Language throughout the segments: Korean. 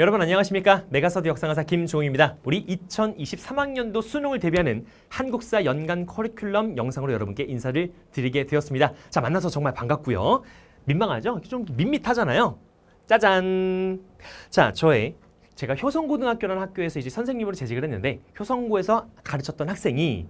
여러분 안녕하십니까? 메가서드 역사강사 김종입니다. 우리 2023학년도 수능을 대비하는 한국사 연간 커리큘럼 영상으로 여러분께 인사를 드리게 되었습니다. 자 만나서 정말 반갑고요. 민망하죠? 좀 밋밋하잖아요. 짜잔! 자 저의 제가 효성고등학교라는 학교에서 이제 선생님으로 재직을 했는데 효성고에서 가르쳤던 학생이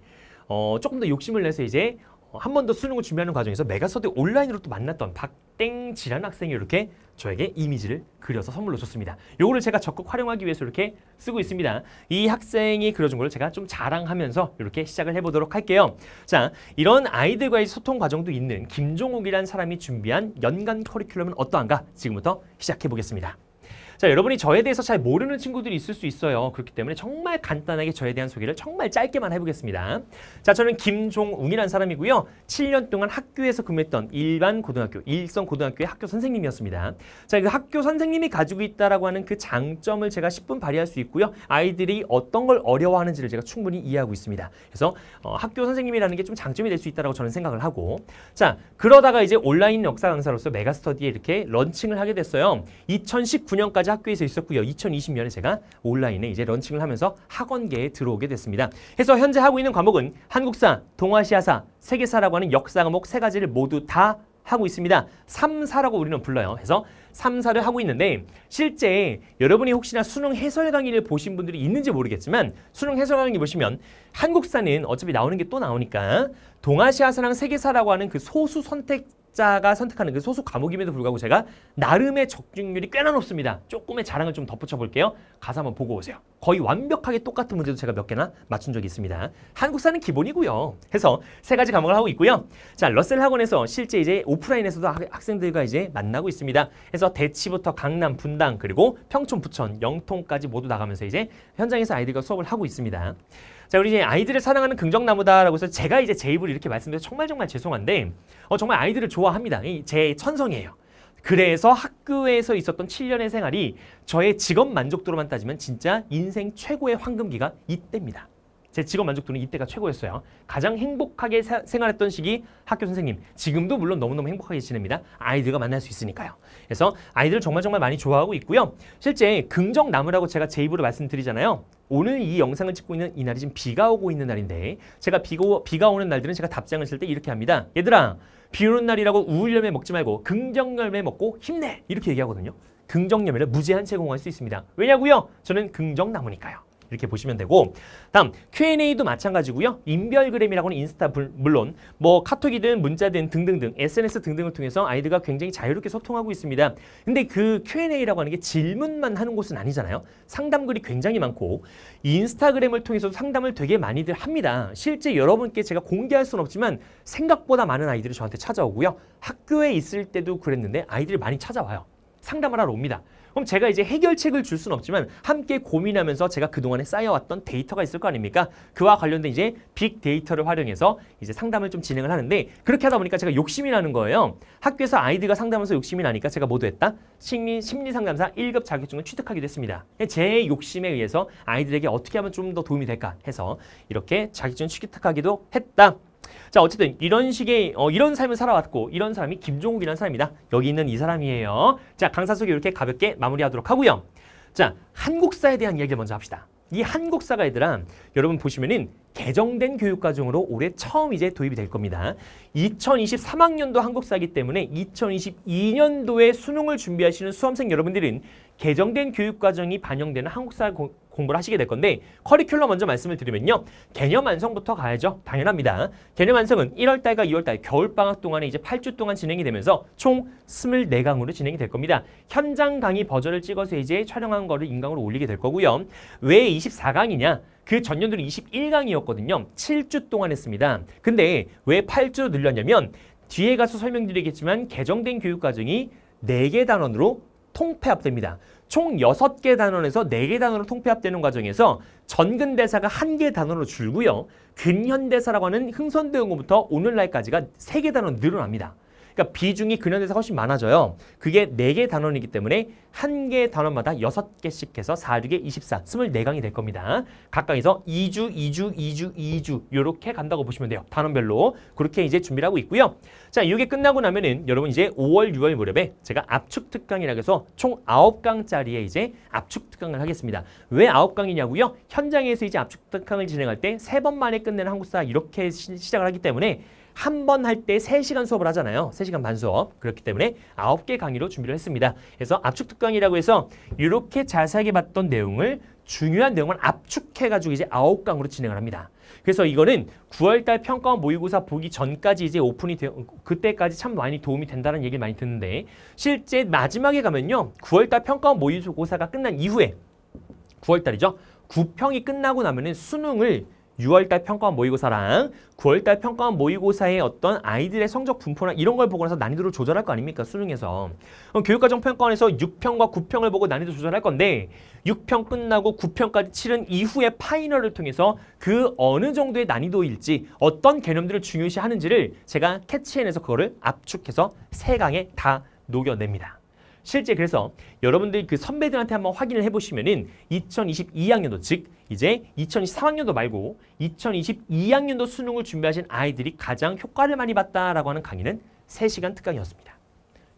어, 조금 더 욕심을 내서 이제 어. 한번 더 수능을 준비하는 과정에서 메가서드 온라인으로 또 만났던 박땡지란 학생이 이렇게 저에게 이미지를 그려서 선물로 줬습니다. 요거를 제가 적극 활용하기 위해서 이렇게 쓰고 있습니다. 이 학생이 그려준 걸 제가 좀 자랑하면서 이렇게 시작을 해보도록 할게요. 자, 이런 아이들과의 소통 과정도 있는 김종욱이란 사람이 준비한 연간 커리큘럼은 어떠한가 지금부터 시작해보겠습니다. 자, 여러분이 저에 대해서 잘 모르는 친구들이 있을 수 있어요. 그렇기 때문에 정말 간단하게 저에 대한 소개를 정말 짧게만 해보겠습니다. 자, 저는 김종웅이라는 사람이고요. 7년 동안 학교에서 근무했던 일반 고등학교, 일선 고등학교의 학교 선생님이었습니다. 자, 그 학교 선생님이 가지고 있다라고 하는 그 장점을 제가 10분 발휘할 수 있고요. 아이들이 어떤 걸 어려워하는지를 제가 충분히 이해하고 있습니다. 그래서 어, 학교 선생님이라는 게 좀 장점이 될 수 있다고 저는 생각을 하고 자, 그러다가 이제 온라인 역사 강사로서 메가스터디에 이렇게 런칭을 하게 됐어요. 2019년까지 까지 학교에서 있었고요. 2020년에 제가 온라인에 이제 런칭을 하면서 학원계에 들어오게 됐습니다. 해서 현재 하고 있는 과목은 한국사, 동아시아사, 세계사라고 하는 역사 과목 세 가지를 모두 다 하고 있습니다. 3사라고 우리는 불러요. 그래서 3사를 하고 있는데 실제 여러분이 혹시나 수능 해설 강의를 보신 분들이 있는지 모르겠지만 수능 해설 강의 보시면 한국사는 어차피 나오는 게 또 나오니까 동아시아사랑 세계사라고 하는 그 소수 선택 학자가 선택하는 그 소수 과목임에도 불구하고 제가 나름의 적중률이 꽤나 높습니다. 조금의 자랑을 좀 덧붙여 볼게요. 가서 한번 보고 오세요. 거의 완벽하게 똑같은 문제도 제가 몇 개나 맞춘 적이 있습니다. 한국사는 기본이고요. 해서 세 가지 과목을 하고 있고요. 자, 러셀 학원에서 실제 이제 오프라인에서도 학생들과 이제 만나고 있습니다. 해서 대치부터 강남, 분당, 그리고 평촌, 부천, 영통까지 모두 나가면서 이제 현장에서 아이들과 수업을 하고 있습니다. 자, 우리 이제 아이들을 사랑하는 긍정나무다라고 해서 제가 이제 제 입으로 이렇게 말씀드려 정말 정말 죄송한데 어, 정말 아이들을 좋아합니다. 제 천성이에요. 그래서 학교에서 있었던 7년의 생활이 저의 직업 만족도로만 따지면 진짜 인생 최고의 황금기가 이때입니다. 제 직업 만족도는 이때가 최고였어요. 가장 행복하게 사, 생활했던 시기 학교 선생님. 지금도 물론 너무너무 행복하게 지냅니다. 아이들과 만날 수 있으니까요. 그래서 아이들을 정말 정말 많이 좋아하고 있고요. 실제 긍정나무라고 제가 제 입으로 말씀드리잖아요. 오늘 이 영상을 찍고 있는 이 날이 지금 비가 오고 있는 날인데 제가 비가, 비가 오는 날들은 제가 답장을 쓸 때 이렇게 합니다. 얘들아 비 오는 날이라고 우울열매 먹지 말고 긍정열매 먹고 힘내 이렇게 얘기하거든요. 긍정열매를 무제한 제공할 수 있습니다. 왜냐고요? 저는 긍정나무니까요. 이렇게 보시면 되고 다음 Q&A도 마찬가지고요. 인별그램이라고는 인스타 불, 물론 뭐 카톡이든 문자든 등등등 SNS 등등을 통해서 아이들과 굉장히 자유롭게 소통하고 있습니다. 근데 그 Q&A라고 하는 게 질문만 하는 곳은 아니잖아요. 상담글이 굉장히 많고 인스타그램을 통해서 상담을 되게 많이들 합니다. 실제 여러분께 제가 공개할 수는 없지만 생각보다 많은 아이들이 저한테 찾아오고요. 학교에 있을 때도 그랬는데 아이들이 많이 찾아와요. 상담을 하러 옵니다. 그럼 제가 이제 해결책을 줄 수는 없지만 함께 고민하면서 제가 그동안에 쌓여왔던 데이터가 있을 거 아닙니까? 그와 관련된 이제 빅데이터를 활용해서 이제 상담을 좀 진행을 하는데 그렇게 하다 보니까 제가 욕심이 나는 거예요. 학교에서 아이들과 상담하면서 욕심이 나니까 제가 모두 했다? 심리, 심리상담사 1급 자격증을 취득하기도 했습니다. 제 욕심에 의해서 아이들에게 어떻게 하면 좀 더 도움이 될까 해서 이렇게 자격증 취득하기도 했다. 자 어쨌든 이런 식의 어, 이런 삶을 살아왔고 이런 사람이 김종욱이라는 사람입니다 여기 있는 이 사람이에요. 자 강사 소개 이렇게 가볍게 마무리하도록 하고요. 자 한국사에 대한 이야기를 먼저 합시다. 이 한국사가 얘들아 여러분 보시면은 개정된 교육과정으로 올해 처음 이제 도입이 될 겁니다. 2023학년도 한국사기 이 때문에 2022년도에 수능을 준비하시는 수험생 여러분들은 개정된 교육과정이 반영되는 한국사 고, 공부를 하시게 될 건데 커리큘럼 먼저 말씀을 드리면요. 개념 완성부터 가야죠. 당연합니다. 개념 완성은 1월달과 2월달 겨울방학 동안에 이제 8주 동안 진행이 되면서 총 24강으로 진행이 될 겁니다. 현장 강의 버전을 찍어서 이제 촬영한 거를 인강으로 올리게 될 거고요. 왜 24강이냐? 그 전년도는 21강이었거든요. 7주 동안 했습니다. 근데 왜8주 늘렸냐면 뒤에 가서 설명드리겠지만 개정된 교육과정이 4개 단원으로 통폐합됩니다. 총 여섯 개 단원에서 네 개단원으로 통폐합되는 과정에서 전근대사가 한 개단원으로 줄고요. 근현대사라고 하는 흥선대응어부터 오늘날까지가 세 개 단어 늘어납니다. 그러니까 비중이 근현대사 훨씬 많아져요. 그게 네 개 단원이기 때문에 한 개 단원마다 여섯 개씩 해서 4, 6에 24, 24강이 될 겁니다. 각각에서 2주, 2주, 2주, 2주 이렇게 간다고 보시면 돼요. 단원별로 그렇게 이제 준비를 하고 있고요. 자, 이게 끝나고 나면은 여러분 이제 5월, 6월 무렵에 제가 압축 특강이라 해서 총 9강짜리의 이제 압축 특강을 하겠습니다. 왜 9강이냐고요? 현장에서 이제 압축 특강을 진행할 때 세 번 만에 끝내는 한국사 이렇게 시, 시작을 하기 때문에 한번할때 세시간 수업을 하잖아요. 세시간반 수업. 그렇기 때문에 아홉 개 강의로 준비를 했습니다. 그래서 압축 특강이라고 해서 이렇게 자세하게 봤던 내용을 중요한 내용을 압축해가지고 이제 아홉 강으로 진행을 합니다. 그래서 이거는 9월달 평가원 모의고사 보기 전까지 이제 오픈이 되 그때까지 참 많이 도움이 된다는 얘기를 많이 듣는데 실제 마지막에 가면요. 9월달 평가원 모의고사가 끝난 이후에 9월달이죠. 9평이 끝나고 나면은 수능을 6월달 평가원 모의고사랑 9월달 평가원 모의고사의 어떤 아이들의 성적 분포나 이런 걸 보고 나서 난이도를 조절할 거 아닙니까? 수능에서. 그럼 교육과정 평가원에서 6평과 9평을 보고 난이도 조절할 건데 6평 끝나고 9평까지 치른 이후에 파이널을 통해서 그 어느 정도의 난이도일지 어떤 개념들을 중요시하는지를 제가 캐치해내서 그거를 압축해서 세강에다 녹여냅니다. 실제 그래서 여러분들이 그 선배들한테 한번 확인을 해보시면은 2022학년도 즉 이제 2023학년도 말고 2022학년도 수능을 준비하신 아이들이 가장 효과를 많이 봤다라고 하는 강의는 3시간 특강이었습니다.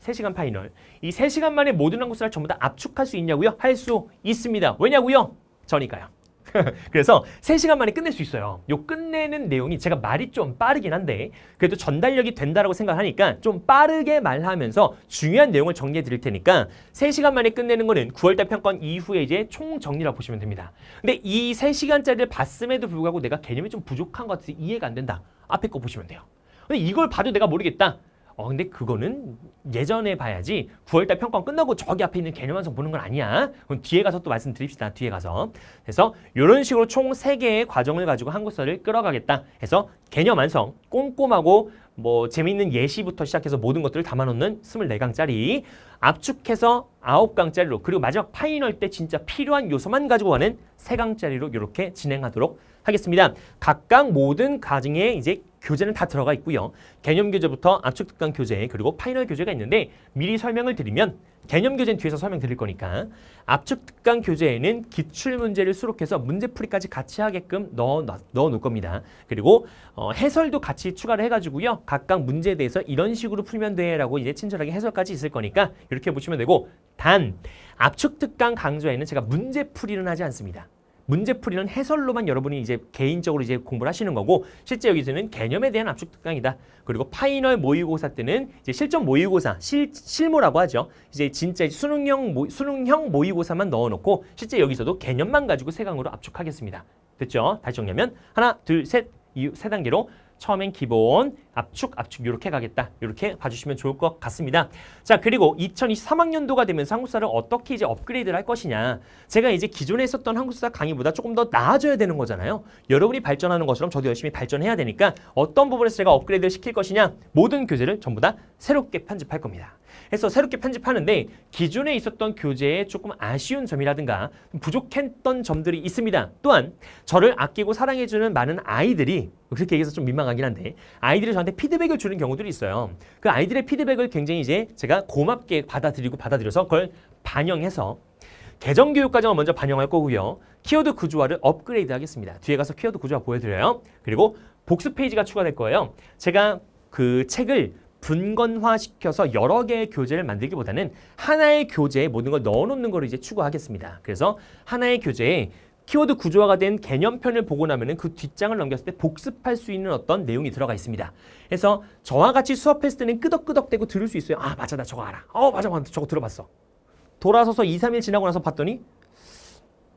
3시간 파이널. 이 3시간 만에 모든 한국사를 전부 다 압축할 수 있냐고요? 할 수 있습니다. 왜냐고요? 저니까요. 그래서 3시간 만에 끝낼 수 있어요. 요 끝내는 내용이 제가 말이 좀 빠르긴 한데 그래도 전달력이 된다라고 생각하니까 좀 빠르게 말하면서 중요한 내용을 정리해 드릴 테니까 3시간 만에 끝내는 거는 9월달 평가 이후에 이제 총정리라고 보시면 됩니다. 근데 이 3시간짜리를 봤음에도 불구하고 내가 개념이 좀 부족한 것 같아서 이해가 안 된다. 앞에 거 보시면 돼요. 근데 이걸 봐도 내가 모르겠다. 어 근데 그거는 예전에 봐야지 9월달 평가원 끝나고 저기 앞에 있는 개념 완성 보는 건 아니야. 그럼 뒤에 가서 또 말씀드립시다. 뒤에 가서. 그래서 이런 식으로 총3개의 과정을 가지고 한국사를 끌어가겠다. 해서 개념 완성 꼼꼼하고 뭐 재미있는 예시부터 시작해서 모든 것들을 담아놓는 24강짜리 압축해서 9강짜리로 그리고 마지막 파이널 때 진짜 필요한 요소만 가지고 가는 3강짜리로 이렇게 진행하도록 하겠습니다. 각각 모든 과정에 이제 교재는 다 들어가 있고요. 개념 교재부터 압축 특강 교재 그리고 파이널 교재가 있는데 미리 설명을 드리면 개념 교재는 뒤에서 설명드릴 거니까 압축 특강 교재에는 기출 문제를 수록해서 문제풀이까지 같이 하게끔 넣어, 넣어 놓을 겁니다. 그리고 어, 해설도 같이 추가를 해가지고요. 각각 문제에 대해서 이런 식으로 풀면 돼라고 이제 친절하게 해설까지 있을 거니까 이렇게 보시면 되고 단 압축 특강 강좌에는 제가 문제풀이는 하지 않습니다. 문제풀이는 해설로만 여러분이 이제 개인적으로 이제 공부를 하시는 거고 실제 여기서는 개념에 대한 압축 특강이다. 그리고 파이널 모의고사 때는 이제 실전 모의고사 실실무라고 하죠. 이제 진짜 수능형 모, 수능형 모의고사만 넣어놓고 실제 여기서도 개념만 가지고 세 강으로 압축하겠습니다. 됐죠? 다시 정리하면 하나, 둘, 셋, 이 세 단계로 처음엔 기본, 압축, 압축 이렇게 가겠다. 이렇게 봐주시면 좋을 것 같습니다. 자 그리고 2023학년도가 되면서 한국사를 어떻게 이제 업그레이드를 할 것이냐. 제가 이제 기존에 있었던 한국사 강의보다 조금 더 나아져야 되는 거잖아요. 여러분이 발전하는 것처럼 저도 열심히 발전해야 되니까 어떤 부분에서 제가 업그레이드를 시킬 것이냐. 모든 교재를 전부 다 새롭게 편집할 겁니다. 해서 새롭게 편집하는데 기존에 있었던 교재에 조금 아쉬운 점이라든가 부족했던 점들이 있습니다. 또한 저를 아끼고 사랑해주는 많은 아이들이 그렇게 얘기해서 좀 민망하긴 한데 아이들이 저한테 피드백을 주는 경우들이 있어요. 그 아이들의 피드백을 굉장히 이제 제가 고맙게 받아들이고 받아들여서 그걸 반영해서 개정 교육 과정을 먼저 반영할 거고요. 키워드 구조화를 업그레이드 하겠습니다. 뒤에 가서 키워드 구조화 보여드려요. 그리고 복습 페이지가 추가될 거예요. 제가 그 책을 분건화시켜서 여러 개의 교재를 만들기보다는 하나의 교재에 모든 걸 넣어놓는 걸 이제 추구하겠습니다. 그래서 하나의 교재에 키워드 구조화가 된 개념편을 보고 나면 그 뒷장을 넘겼을 때 복습할 수 있는 어떤 내용이 들어가 있습니다. 그래서 저와 같이 수업했을 때는 끄덕끄덕대고 들을 수 있어요. 아 맞아 나 저거 알아. 어 맞아 맞아 저거 들어봤어. 돌아서서 2, 3일 지나고 나서 봤더니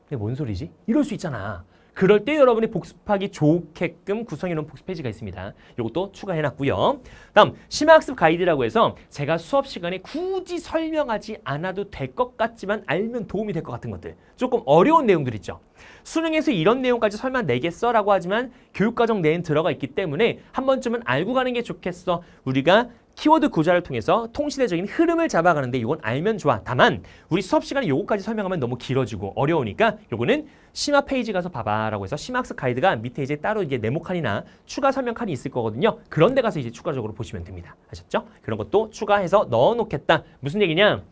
이게 뭔 소리지? 이럴 수 있잖아. 그럴 때 여러분이 복습하기 좋게끔 구성해놓은 복습 페이지가 있습니다. 이것도 추가해놨고요. 다음 심화학습 가이드라고 해서 제가 수업 시간에 굳이 설명하지 않아도 될 것 같지만 알면 도움이 될 것 같은 것들 조금 어려운 내용들 있죠. 수능에서 이런 내용까지 설마 내겠어? 라고 하지만 교육과정 내엔 들어가 있기 때문에 한 번쯤은 알고 가는 게 좋겠어. 우리가 키워드 구조를 통해서 통신대적인 흐름을 잡아가는데 이건 알면 좋아. 다만 우리 수업 시간에 요거까지 설명하면 너무 길어지고 어려우니까 요거는 심화 페이지 가서 봐봐라고 해서 심학습 가이드가 밑에 이제 따로 이제 네모 칸이나 추가 설명 칸이 있을 거거든요. 그런 데 가서 이제 추가적으로 보시면 됩니다. 아셨죠? 그런 것도 추가해서 넣어놓겠다. 무슨 얘기냐?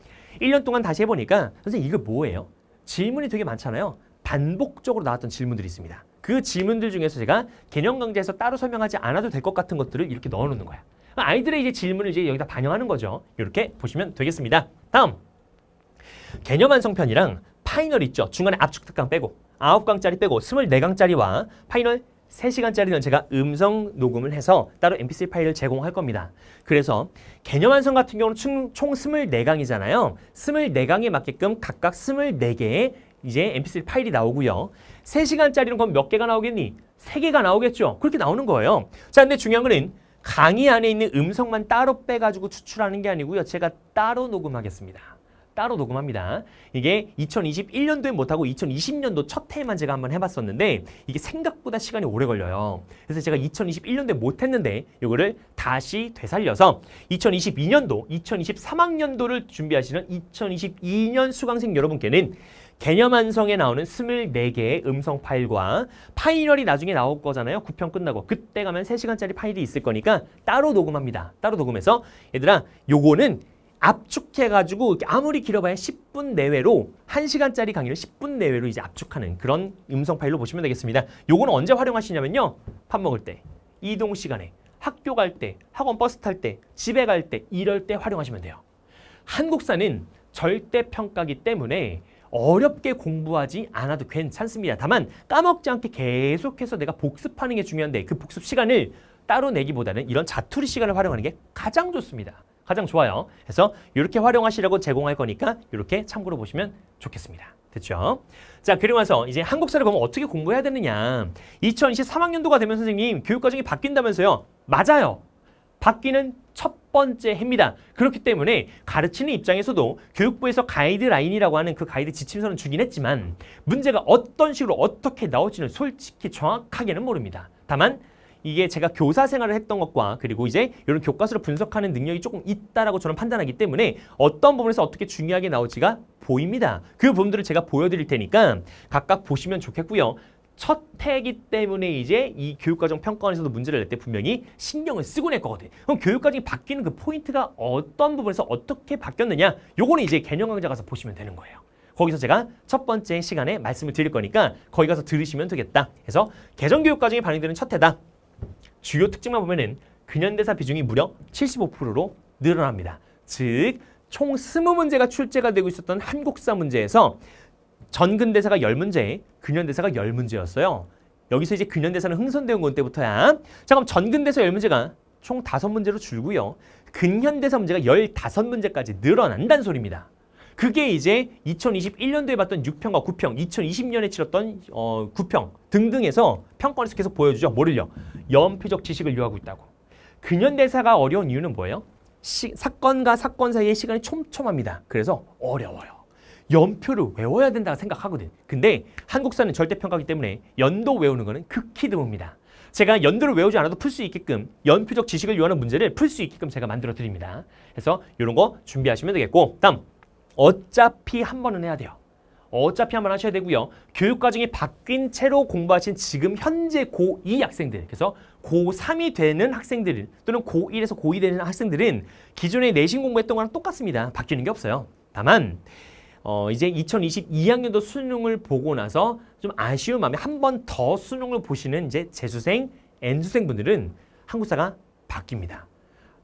1년 동안 다시 해보니까 선생님 이거 뭐예요? 질문이 되게 많잖아요. 반복적으로 나왔던 질문들이 있습니다. 그 질문들 중에서 제가 개념 강좌에서 따로 설명하지 않아도 될 것 같은 것들을 이렇게 넣어놓는 거야. 아, 아이들의 이제 질문을 이제 여기다 반영하는 거죠. 이렇게 보시면 되겠습니다. 다음. 개념 완성편이랑 파이널 있죠. 중간에 압축 특강 빼고 아 강짜리 빼고 스물 강짜리와 파이널 세시간짜리는 제가 음성 녹음을 해서 따로 mp3 파일을 제공할 겁니다. 그래서 개념 완성 같은 경우는 총 24강이잖아요. 24강에 맞게끔 각각 24개의 이제 mp3 파일이 나오고요. 3시간짜리는 그럼 몇 개가 나오겠니? 3개가 나오겠죠. 그렇게 나오는 거예요. 자, 근데 중요한 거는 강의 안에 있는 음성만 따로 빼가지고 추출하는 게 아니고요. 제가 따로 녹음하겠습니다. 따로 녹음합니다. 이게 2021년도에 못하고 2020년도 첫 해만 에 제가 한번 해봤었는데 이게 생각보다 시간이 오래 걸려요. 그래서 제가 2021년도에 못했는데 이거를 다시 되살려서 2022년도, 2023학년도를 준비하시는 2022년 수강생 여러분께는 개념 완성에 나오는 24개의 음성 파일과 파이널이 나중에 나올 거잖아요. 9편 끝나고 그때 가면 3시간짜리 파일이 있을 거니까 따로 녹음합니다. 따로 녹음해서 얘들아 요거는 압축해가지고 아무리 길어봐야 10분 내외로 1시간짜리 강의를 10분 내외로 이제 압축하는 그런 음성 파일로 보시면 되겠습니다. 요거는 언제 활용하시냐면요. 밥 먹을 때, 이동 시간에, 학교 갈 때, 학원 버스 탈 때, 집에 갈때 이럴 때 활용하시면 돼요. 한국사는 절대평가기 때문에 어렵게 공부하지 않아도 괜찮습니다. 다만 까먹지 않게 계속해서 내가 복습하는 게 중요한데 그 복습 시간을 따로 내기보다는 이런 자투리 시간을 활용하는 게 가장 좋습니다. 가장 좋아요. 그래서 이렇게 활용하시라고 제공할 거니까 이렇게 참고로 보시면 좋겠습니다. 됐죠? 자, 그리고 나서 이제 한국사를 그럼 어떻게 공부해야 되느냐. 2023학년도가 되면 선생님 교육과정이 바뀐다면서요. 맞아요. 바뀌는 번째 해입니다. 그렇기 때문에 가르치는 입장에서도 교육부에서 가이드라인이라고 하는 그 가이드 지침서는 주긴 했지만 문제가 어떤 식으로 어떻게 나올지는 솔직히 정확하게는 모릅니다. 다만 이게 제가 교사 생활을 했던 것과 그리고 이제 이런 교과서를 분석하는 능력이 조금 있다라고 저는 판단하기 때문에 어떤 부분에서 어떻게 중요하게 나올지가 보입니다. 그 부분들을 제가 보여드릴 테니까 각각 보시면 좋겠고요. 첫 해이기 때문에 이제 이 교육과정 평가원에서도 문제를 낼 때 분명히 신경을 쓰고 낼 거거든. 그럼 교육과정이 바뀌는 그 포인트가 어떤 부분에서 어떻게 바뀌었느냐 요거는 이제 개념 강좌 가서 보시면 되는 거예요. 거기서 제가 첫 번째 시간에 말씀을 드릴 거니까 거기 가서 들으시면 되겠다. 그래서 개정 교육 과정이 반영되는 첫 해다. 주요 특징만 보면은 근현대사 비중이 무려 75%로 늘어납니다. 즉, 총 20문제가 출제가 되고 있었던 한국사 문제에서 전근대사가 열문제, 근현대사가 열문제였어요. 여기서 이제 근현대사는 흥선대원군 때부터야. 자 그럼 전근대사 열문제가 총 다섯 문제로 줄고요. 근현대사 문제가 열다섯 문제까지 늘어난다는 소리입니다. 그게 이제 2021년도에 봤던 6평과 9평, 2020년에 치렀던 어, 9평 등등에서 평가원에서 계속 보여주죠. 뭐를요? 연표적 지식을 요하고 있다고. 근현대사가 어려운 이유는 뭐예요? 시, 사건과 사건 사이의 시간이 촘촘합니다. 그래서 어려워요. 연표를 외워야 된다고 생각하거든. 근데 한국사는 절대평가기 때문에 연도 외우는 거는 극히 드뭅니다. 제가 연도를 외우지 않아도 풀 수 있게끔 연표적 지식을 요하는 문제를 풀 수 있게끔 제가 만들어 드립니다. 그래서 이런 거 준비하시면 되겠고 다음 어차피 한 번은 해야 돼요. 어차피 한 번 하셔야 되고요. 교육과정이 바뀐 채로 공부하신 지금 현재 고2 학생들 그래서 고3이 되는 학생들 또는 고1에서 고2 되는 학생들은 기존의 내신 공부했던 거랑 똑같습니다. 바뀌는 게 없어요. 다만 어, 이제 2022학년도 수능을 보고 나서 좀 아쉬운 마음에 한 번 더 수능을 보시는 이제 재수생, N수생 분들은 한국사가 바뀝니다.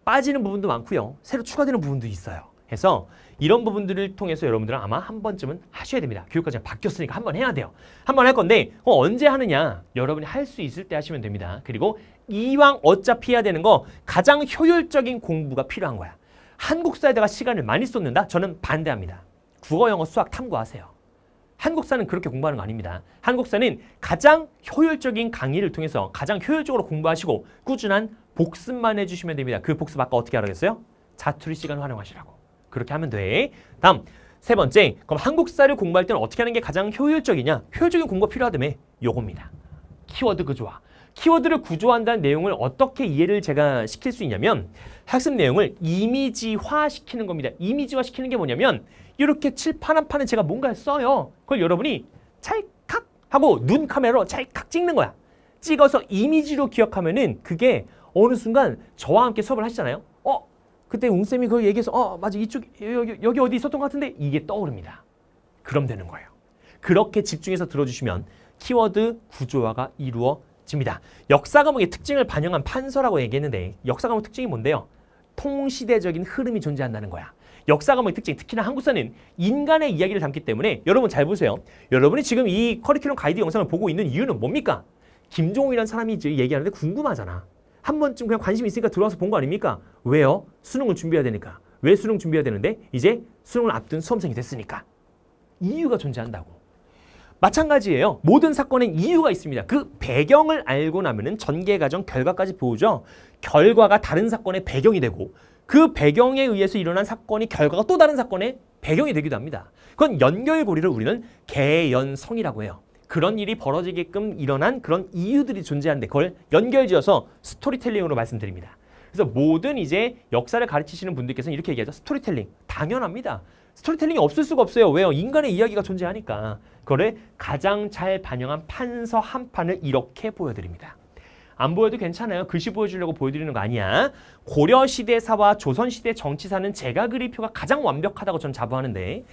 빠지는 부분도 많고요. 새로 추가되는 부분도 있어요. 해서 이런 부분들을 통해서 여러분들은 아마 한 번쯤은 하셔야 됩니다. 교육과정이 바뀌었으니까 한 번 해야 돼요. 한 번 할 건데 언제 하느냐? 여러분이 할 수 있을 때 하시면 됩니다. 그리고 이왕 어차피 해야 되는 거 가장 효율적인 공부가 필요한 거야. 한국사에다가 시간을 많이 쏟는다? 저는 반대합니다. 국어, 영어, 수학 탐구하세요. 한국사는 그렇게 공부하는 거 아닙니다. 한국사는 가장 효율적인 강의를 통해서 가장 효율적으로 공부하시고 꾸준한 복습만 해주시면 됩니다. 그 복습 아까 어떻게 알아냈어요? 자투리 시간 활용하시라고. 그렇게 하면 돼. 다음 세 번째 그럼 한국사를 공부할 때는 어떻게 하는 게 가장 효율적이냐? 효율적인 공부가 필요하다며 요겁니다. 키워드 구조화. 그 키워드를 구조한다는 내용을 어떻게 이해를 제가 시킬 수 있냐면 학습 내용을 이미지화시키는 겁니다. 이미지화시키는 게 뭐냐면 이렇게 칠판 한 판에 제가 뭔가를 써요. 그걸 여러분이 찰칵 하고 눈 카메라로 찰칵 찍는 거야. 찍어서 이미지로 기억하면은 그게 어느 순간 저와 함께 수업을 하시잖아요. 어? 그때 웅쌤이 그걸 얘기해서 어 맞아 이쪽 여기, 여기 어디 있었던 것 같은데 이게 떠오릅니다. 그럼 되는 거예요. 그렇게 집중해서 들어주시면 키워드 구조화가 이루어집니다. 역사 과목의 특징을 반영한 판서라고 얘기했는데 역사 과목 특징이 뭔데요? 통시대적인 흐름이 존재한다는 거야. 역사 과목의 특징, 특히나 한국사는 인간의 이야기를 담기 때문에 여러분 잘 보세요. 여러분이 지금 이 커리큘럼 가이드 영상을 보고 있는 이유는 뭡니까? 김종호이라는 사람이 얘기하는데 궁금하잖아. 한 번쯤 그냥 관심 있으니까 들어와서 본 거 아닙니까? 왜요? 수능을 준비해야 되니까. 왜 수능 준비해야 되는데? 이제 수능을 앞둔 수험생이 됐으니까. 이유가 존재한다고. 마찬가지예요. 모든 사건엔 이유가 있습니다. 그 배경을 알고 나면은 전개 과정 결과까지 보죠. 결과가 다른 사건의 배경이 되고 그 배경에 의해서 일어난 사건이 결과가 또 다른 사건의 배경이 되기도 합니다. 그건 연결고리를 우리는 개연성이라고 해요. 그런 일이 벌어지게끔 일어난 그런 이유들이 존재하는데 그걸 연결지어서 스토리텔링으로 말씀드립니다. 그래서 모든 이제 역사를 가르치시는 분들께서는 이렇게 얘기하죠. 스토리텔링. 당연합니다. 스토리텔링이 없을 수가 없어요. 왜요? 인간의 이야기가 존재하니까. 그거를 가장 잘 반영한 판서 한 판을 이렇게 보여드립니다. 안 보여도 괜찮아요. 글씨 보여주려고 보여드리는 거 아니야. 고려시대사와 조선시대 정치사는 제가 그리표가 가장 완벽하다고 저는 자부하는데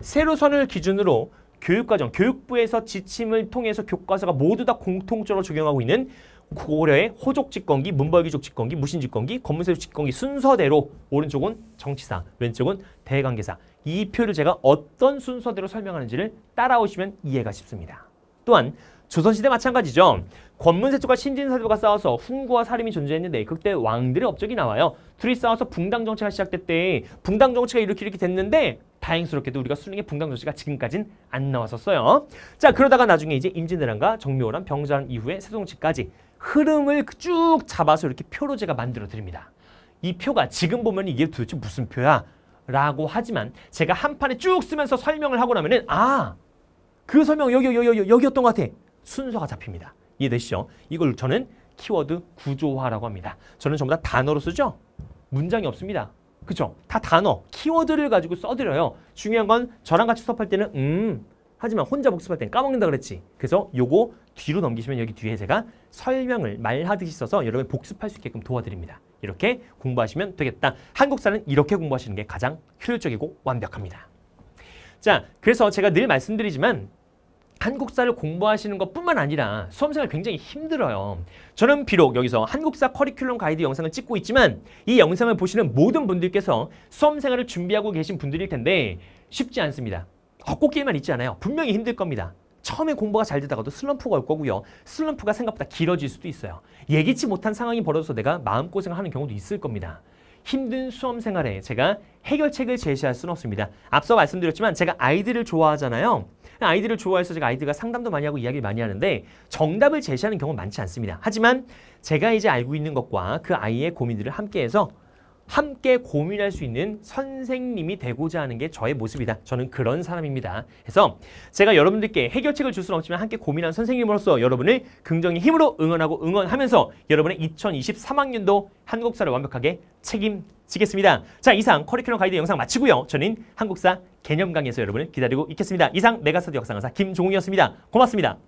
세로선을 기준으로 교육과정, 교육부에서 지침을 통해서 교과서가 모두 다 공통적으로 적용하고 있는 고려의 호족집권기, 문벌귀족 집권기, 무신집권기, 검문세족 집권기 순서대로 오른쪽은 정치사, 왼쪽은 대관계사 이 표를 제가 어떤 순서대로 설명하는지를 따라오시면 이해가 쉽습니다. 또한 조선시대 마찬가지죠. 권문세초가 신진사조가 싸워서 훈구와 사림이 존재했는데 그때 왕들의 업적이 나와요. 둘이 싸워서 붕당정치가 시작됐대. 붕당정치가 이렇게 이렇게 됐는데 다행스럽게도 우리가 수능에 붕당정치가 지금까지는안 나왔었어요. 자 그러다가 나중에 이제 임진왜란과 정묘란, 병자란 이후에 세종치까지 흐름을 그 쭉 잡아서 이렇게 표로제가 만들어 드립니다. 이 표가 지금 보면 이게 도대체 무슨 표야? 라고 하지만 제가 한 판에 쭉 쓰면서 설명을 하고 나면은 아! 그 설명 여기 여기 여기 여기였던 것 같아. 순서가 잡힙니다. 이해되시죠? 이걸 저는 키워드 구조화라고 합니다. 저는 전부 다 단어로 쓰죠? 문장이 없습니다. 그쵸? 다 단어, 키워드를 가지고 써드려요. 중요한 건 저랑 같이 수업할 때는 음, 하지만 혼자 복습할 때는 까먹는다 그랬지. 그래서 요거 뒤로 넘기시면 여기 뒤에 제가 설명을 말하듯이 써서 여러분 복습할 수 있게끔 도와드립니다. 이렇게 공부하시면 되겠다. 한국사는 이렇게 공부하시는 게 가장 효율적이고 완벽합니다. 자, 그래서 제가 늘 말씀드리지만 한국사를 공부하시는 것뿐만 아니라 수험생활 굉장히 힘들어요. 저는 비록 여기서 한국사 커리큘럼 가이드 영상을 찍고 있지만 이 영상을 보시는 모든 분들께서 수험생활을 준비하고 계신 분들일 텐데 쉽지 않습니다. 헛고기에만 있지 않아요. 분명히 힘들 겁니다. 처음에 공부가 잘 되다가도 슬럼프가 올 거고요. 슬럼프가 생각보다 길어질 수도 있어요. 예기치 못한 상황이 벌어져서 내가 마음고생을 하는 경우도 있을 겁니다. 힘든 수험 생활에 제가 해결책을 제시할 수는 없습니다. 앞서 말씀드렸지만 제가 아이들을 좋아하잖아요. 아이들을 좋아해서 제가 아이들과 상담도 많이 하고 이야기를 많이 하는데 정답을 제시하는 경우는 많지 않습니다. 하지만 제가 이제 알고 있는 것과 그 아이의 고민들을 함께해서 함께 고민할 수 있는 선생님이 되고자 하는 게 저의 모습이다. 저는 그런 사람입니다. 그래서 제가 여러분들께 해결책을 줄 수는 없지만 함께 고민한 선생님으로서 여러분을 긍정의 힘으로 응원하고 응원하면서 여러분의 2023학년도 한국사를 완벽하게 책임지겠습니다. 자, 이상 커리큘럼 가이드 영상 마치고요. 저는 한국사 개념 강의에서 여러분을 기다리고 있겠습니다. 이상 메가스터디 역사 강사 김종욱이었습니다. 고맙습니다.